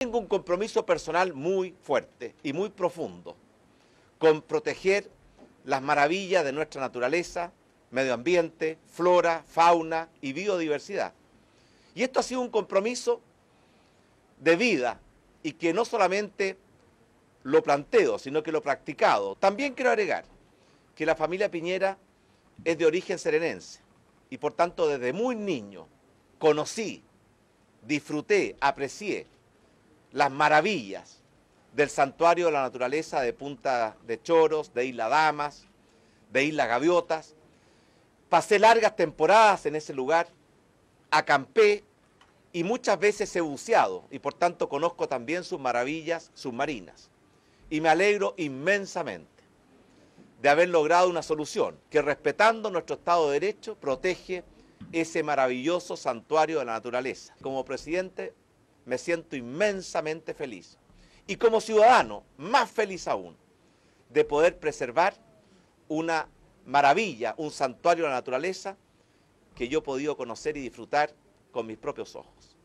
Tengo un compromiso personal muy fuerte y muy profundo con proteger las maravillas de nuestra naturaleza, medio ambiente, flora, fauna y biodiversidad. Y esto ha sido un compromiso de vida y que no solamente lo planteo, sino que lo he practicado. También quiero agregar que la familia Piñera es de origen serenense y por tanto desde muy niño conocí, disfruté, aprecié las maravillas del santuario de la naturaleza de Punta de Choros, de Isla Damas, de Isla Gaviotas. Pasé largas temporadas en ese lugar, acampé y muchas veces he buceado y por tanto conozco también sus maravillas submarinas. Y me alegro inmensamente de haber logrado una solución que respetando nuestro Estado de Derecho protege ese maravilloso santuario de la naturaleza. Como presidente me siento inmensamente feliz. Y como ciudadano, más feliz aún, de poder preservar una maravilla, un santuario de la naturaleza que yo he podido conocer y disfrutar con mis propios ojos.